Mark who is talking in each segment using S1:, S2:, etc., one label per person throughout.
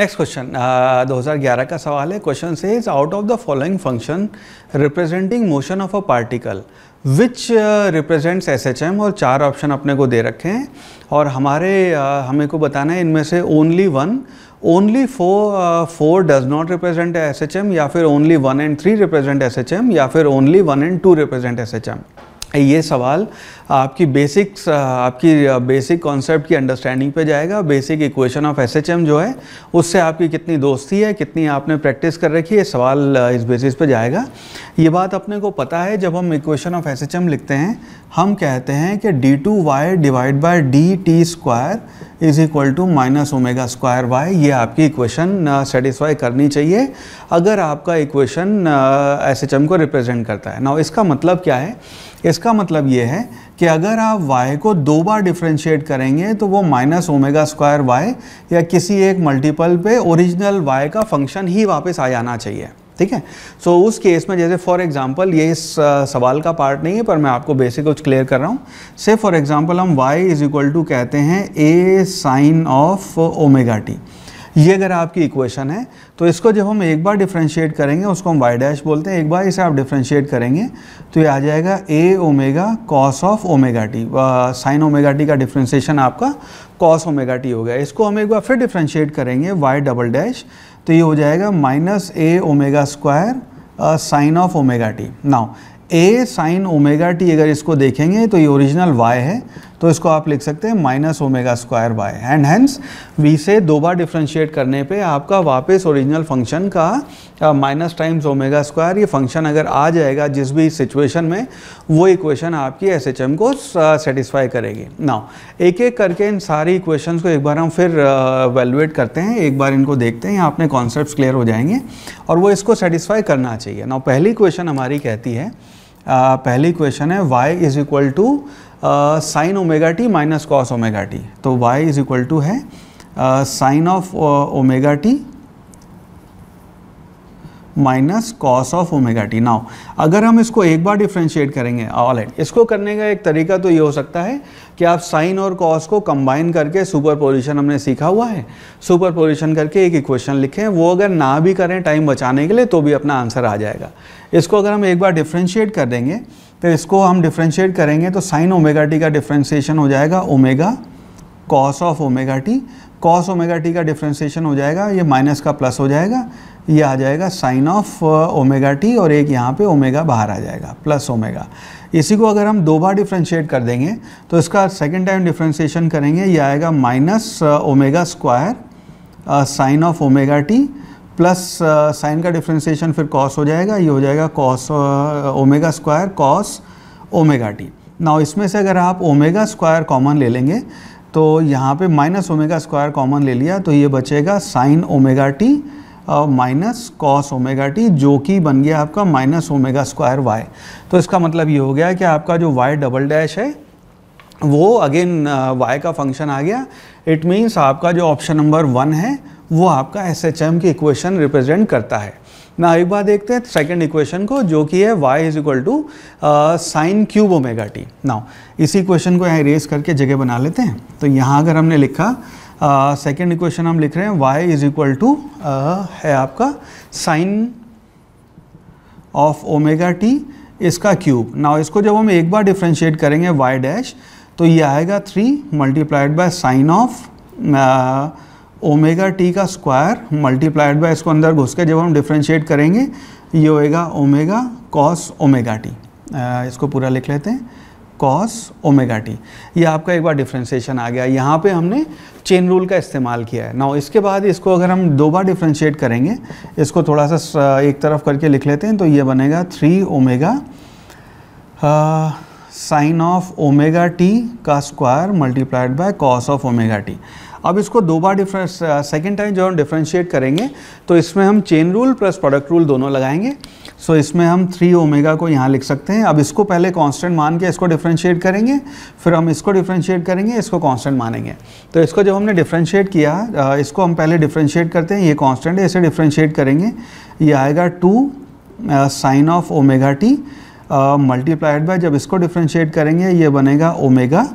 S1: next question 2011 का सवाल है क्वेश्चन से is out of the following function representing motion of a particle which represents S H M और चार option अपने को दे रखे हैं और हमारे uh, हमें को बताना है इनमें से only one only four four does not represent S H M या फिर only one and three represent S H M या फिर only one and two represent S H M ये सवाल आपकी बेसिक्स आपकी बेसिक uh, कॉन्सेप्ट की understanding पे जाएगा बेसिक इक्वेशन ऑफ एस जो है उससे आपकी कितनी दोस्ती है कितनी आपने प्रैक्टिस कर रखी है सवाल uh, इस बेसिस पे जाएगा ये बात अपने को पता है जब हम इक्वेशन ऑफ एस लिखते हैं हम कहते हैं कि D two Y divide by D T square is equal to minus omega square Y ये आपकी इक्वेशन सेटिस्फाई uh, करनी चाहिए अगर आपका इक्वेशन एस को रिप्रेजेंट करता है ना इसका मतलब क्या है इसका मतलब ये है कि अगर आप y को दो बार डिफ्रेंशिएट करेंगे तो वो माइनस ओमेगा स्क्वायर वाई या किसी एक मल्टीपल पे ओरिजिनल y का फंक्शन ही वापस आ जाना चाहिए ठीक है सो उस केस में जैसे फॉर एग्जांपल ये इस सवाल का पार्ट नहीं है पर मैं आपको बेसिक कुछ क्लियर कर रहा हूँ से फॉर एग्जांपल हम y इज इक्वल टू कहते हैं a sine of omega T ये अगर आपकी इक्वेशन है तो इसको जब हम एक बार डिफ्रेंशिएट करेंगे उसको हम वाई डैश बोलते हैं एक बार इसे आप डिफ्रेंशिएट करेंगे तो ये आ जाएगा A omega cos of omega T sine omega T का डिफ्रेंशिएशन आपका कॉस ओमेगा टी हो गया इसको हम एक बार फिर डिफ्रेंशिएट करेंगे वाई डबल डैश तो ये हो जाएगा minus A omega square sine of omega T now A sine omega T अगर इसको देखेंगे तो ये ओरिजिनल वाई है तो इसको आप लिख सकते हैं minus omega square by and hence we से दो बार डिफ्रेंशिएट करने पे आपका वापस ओरिजिनल फंक्शन का माइनस टाइम्स ओमेगा स्क्वायर ये फंक्शन अगर आ जाएगा जिस भी सिचुएशन में वो इक्वेशन आपकी एस एच एम को सेटिस्फाई करेगी नाउ एक एक करके इन सारी इक्वेशन को एक बार हम फिर वेलुएट करते हैं एक बार इनको देखते हैं आपने अपने कॉन्सेप्ट क्लियर हो जाएंगे और वो इसको सेटिस्फाई करना चाहिए नाउ पहली क्वेश्चन हमारी कहती है आ, पहली क्वेश्चन है y is equal to sine omega t minus cos omega t तो वाई इज इक्वल टू है sine of omega t minus cos of omega T now अगर हम इसको एक बार डिफ्रेंशिएट करेंगे ऑल एट इसको करने का एक तरीका तो ये हो सकता है कि आप साइन और कॉस को कंबाइन करके सुपर पोजिशन हमने सीखा हुआ है सुपर पोजिशन करके एक इक्वेशन लिखें वो अगर ना भी करें टाइम बचाने के लिए तो भी अपना आंसर आ जाएगा इसको अगर हम एक बार डिफ्रेंशिएट कर देंगे तो इसको हम डिफ्रेंशिएट करेंगे तो साइन ओमेगा टी का डिफ्रेंशिएशन हो जाएगा omega cos of omega t cos omega T का डिफ्रेंशिएशन हो जाएगा ये माइनस का प्लस हो जाएगा ये आ जाएगा साइन ऑफ ओमेगा टी और एक यहाँ पे ओमेगा बाहर आ जाएगा प्लस ओमेगा इसी को अगर हम दो बार डिफ्रेंशिएट कर देंगे तो इसका सेकेंड टाइम डिफ्रेंशिएशन करेंगे ये आएगा minus omega square sine of omega t plus sine का डिफ्रेंसीशन फिर कॉस हो जाएगा ये हो जाएगा cos omega square cos omega t ना इसमें से अगर आप ओमेगा स्क्वायर कॉमन ले लेंगे तो यहाँ पे माइनस ओमेगा स्क्वायर कॉमन ले लिया तो ये बचेगा sine omega t minus cos omega t जो कि बन गया आपका माइनस ओमेगा स्क्वायर वाई तो इसका मतलब ये हो गया कि आपका जो वाई डबल डैश है वो अगेन वाई का फंक्शन आ गया इट मीन्स आपका जो ऑप्शन नंबर वन है वो आपका एस एच एम की इक्वेशन रिप्रेजेंट करता है ना एक बार देखते हैं सेकेंड इक्वेशन को जो कि है y is equal to sine cube omega T now इसी इक्वेशन को यहाँ इरेज करके जगह बना लेते हैं तो यहाँ अगर हमने लिखा सेकेंड uh, इक्वेशन हम लिख रहे हैं वाई इज इक्वल टू है आपका साइन ऑफ ओमेगा टी इसका क्यूब नाउ इसको जब हम एक बार डिफ्रेंशिएट करेंगे वाई डैश तो ये आएगा three multiplied by sine of omega T का स्क्वायर मल्टीप्लाइड बाय इसको अंदर घुस के जब हम डिफ्रेंशिएट करेंगे ये होएगा ओमेगा कॉस ओमेगा टी इसको पूरा लिख लेते हैं कॉस ओमेगा टी ये आपका एक बार डिफ्रेंशिएशन आ गया यहाँ पे हमने चेन रूल का इस्तेमाल किया है नाउ इसके बाद इसको अगर हम दो बार डिफ्रेंशिएट करेंगे इसको थोड़ा सा एक तरफ करके लिख लेते हैं तो ये बनेगा three omega sine of omega T का square multiplied by cos of omega t अब इसको दो बार डिफरेंस सेकेंड टाइम जब हम डिफ्रेंशिएट करेंगे तो इसमें हम chain rule plus product rule दोनों लगाएंगे सो so इसमें हम थ्री ओमेगा को यहाँ लिख सकते हैं अब इसको पहले कांस्टेंट मान के इसको डिफ्रेंशिएट करेंगे फिर हम इसको डिफ्रेंशिएट करेंगे इसको कांस्टेंट मानेंगे तो इसको जब हमने डिफ्रेंशिएट किया uh, इसको हम पहले डिफ्रेंशिएट करते हैं ये कांस्टेंट है इसे डिफ्रेंशिएट करेंगे ये आएगा two sine of omega t multiplied by जब इसको डिफ्रेंशिएट करेंगे ये बनेगा ओमेगा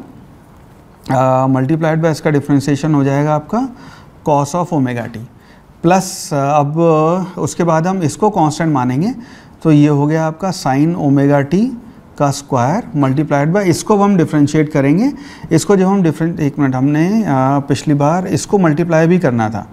S1: मल्टीप्लाइड बाय इसका डिफ्रेंसीशन हो जाएगा आपका cos of omega t plus अब उसके बाद हम इसको कांस्टेंट मानेंगे तो ये हो गया आपका साइन ओमेगा टी का स्क्वायर मल्टीप्लाइड बाय इसको अब हम डिफ्रेंशिएट करेंगे इसको जब हम डिफरेंट एक मिनट हमने पिछली बार इसको मल्टीप्लाई भी करना था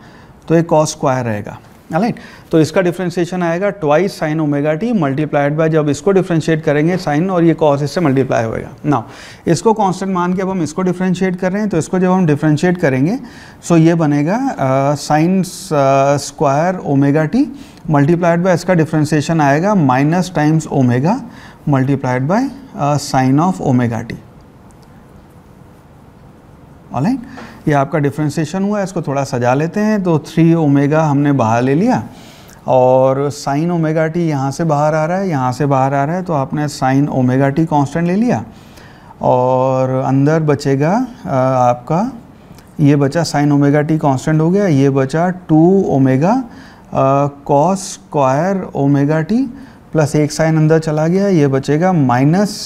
S1: तो एक कॉस स्क्वायर रहेगा राइट तो इसका डिफ्रेंशिएशन आएगा twice sine omega t multiplied by जब इसको डिफ्रेंशिएट करेंगे साइन और ये कॉस इससे मल्टीप्लाई होएगा नाउ इसको कांस्टेंट मान के अब हम इसको डिफ्रेंशिएट कर रहे हैं तो इसको जब हम डिफ्रेंशिएट करेंगे सो ये बनेगा sine square omega t multiplied by इसका डिफ्रेंशिएशन आएगा minus times omega multiplied by sine of omega t all right ये आपका डिफ्रेंसीशन हुआ इसको थोड़ा सजा लेते हैं तो थ्री ओमेगा हमने बाहर ले लिया और साइन ओमेगा टी यहाँ से बाहर आ रहा है यहाँ से बाहर आ रहा है तो आपने साइन ओमेगा टी कांस्टेंट ले लिया और अंदर बचेगा आपका ये बचा साइन ओमेगा टी कांस्टेंट हो गया ये बचा two omega cos square omega t plus एक साइन अंदर चला गया ये बचेगा माइनस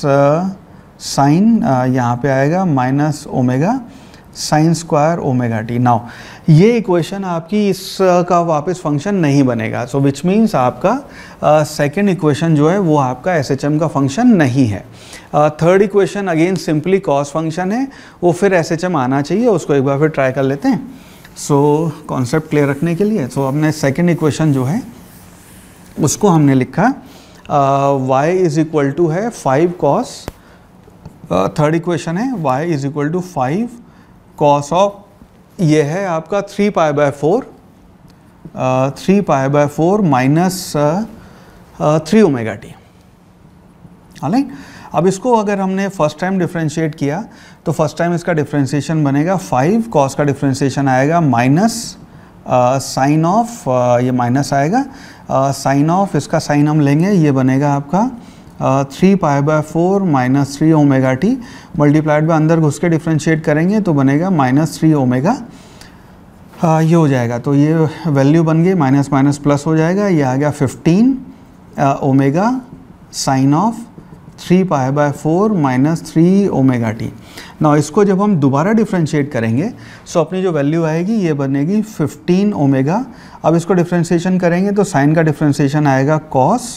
S1: साइन यहाँ पे आएगा minus omega sine square omega T now ये इक्वेशन आपकी इस का वापस फंक्शन नहीं बनेगा सो विच मीन्स आपका सेकेंड uh, इक्वेशन जो है वो आपका एस एच एम का फंक्शन नहीं है third equation again simply cos function है वो फिर एस एच एम आना चाहिए उसको एक बार फिर ट्राई कर लेते हैं सो कॉन्सेप्ट क्लियर रखने के लिए सो so, हमने सेकेंड इक्वेशन जो है उसको हमने लिखा वाई इज इक्वल टू है फाइव कॉस थर्ड इक्वेशन है y is equal to five cos of ये है आपका three pi by four three pi by four minus three omega t नहीं अब इसको अगर हमने फर्स्ट टाइम डिफ्रेंशिएट किया तो फर्स्ट टाइम इसका डिफ्रेंशिएशन बनेगा फाइव कॉस का डिफ्रेंशिएशन आएगा माइनस साइन ऑफ ये माइनस आएगा साइन uh, ऑफ इसका साइन हम लेंगे ये बनेगा आपका three pi by four minus three omega t multiplied by अंदर घुस के डिफ्रेंशिएट करेंगे तो बनेगा माइनस थ्री ओमेगा ये हो जाएगा तो ये वैल्यू बन गई माइनस माइनस प्लस हो जाएगा ये आ गया fifteen omega sine of three pi by four minus three omega t ना इसको जब हम दोबारा डिफ्रेंशिएट करेंगे सो अपनी जो वैल्यू आएगी ये बनेगी फिफ्टीन ओमेगा अब इसको डिफ्रेंशिएशन करेंगे तो साइन का डिफ्रेंशिएशन आएगा cos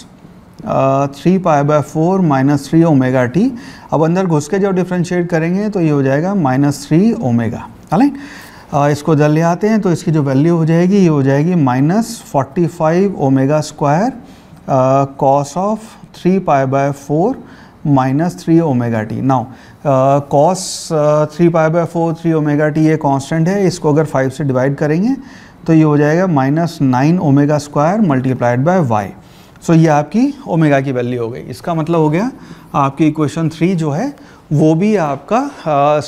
S1: three pi by four minus three omega t अब अंदर घुस के जब डिफ्रेंशिएट करेंगे तो ये हो जाएगा माइनस थ्री ओमेगा हालांकि इसको जल ले आते हैं तो इसकी जो वैल्यू हो जाएगी ये हो जाएगी minus forty five omega square cos of three pi by four minus three omega T now cos three pi by four three omega T ये कांस्टेंट है इसको अगर फाइव से डिवाइड करेंगे तो ये हो जाएगा minus nine omega square multiplied by y so so, ये आपकी ओमेगा की वैल्यू हो गई इसका मतलब हो गया आपकी इक्वेशन थ्री जो है वो भी आपका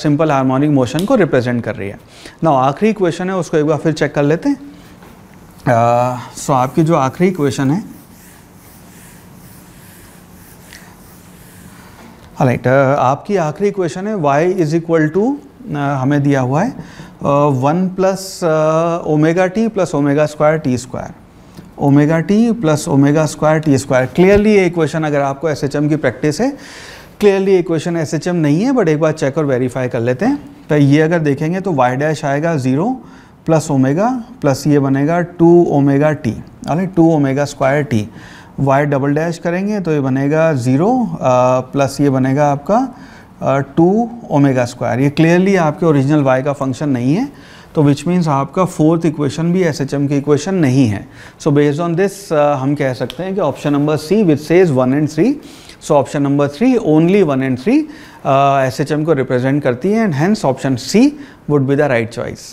S1: सिंपल हार्मोनिक मोशन को रिप्रेजेंट कर रही है ना आखिरी इक्वेशन है उसको एक बार फिर चेक कर लेते हैं सो so, आपकी जो आखिरी इक्वेशन है राइट right, uh, आपकी आखिरी इक्वेशन है y इज इक्वल टू हमें दिया हुआ है one plus omega t plus omega square t square omega t plus omega square t square clearly ये इक्वेशन अगर आपको एस की प्रैक्टिस है क्लियरली इक्वेशन एस नहीं है बट एक बार चेक और वेरीफाई कर लेते हैं तो ये अगर देखेंगे तो वाई डैश आएगा ज़ीरो प्लस ओमेगा प्लस ये बनेगा टू ओमेगा टी यानी two omega square t y double dash करेंगे तो ये बनेगा ज़ीरो प्लस uh, ये बनेगा आपका टू ओमेगा स्क्वायर ये क्लियरली आपके ओरिजिनल वाई का फंक्शन नहीं है तो विच मीन्स आपका फोर्थ इक्वेशन भी एस एच एम की इक्वेशन नहीं है सो बेस्ड ऑन दिस हम कह सकते हैं कि option number C which says one and three so option number three only one and three S H M को रिप्रेजेंट करती है and hence option C would be the right choice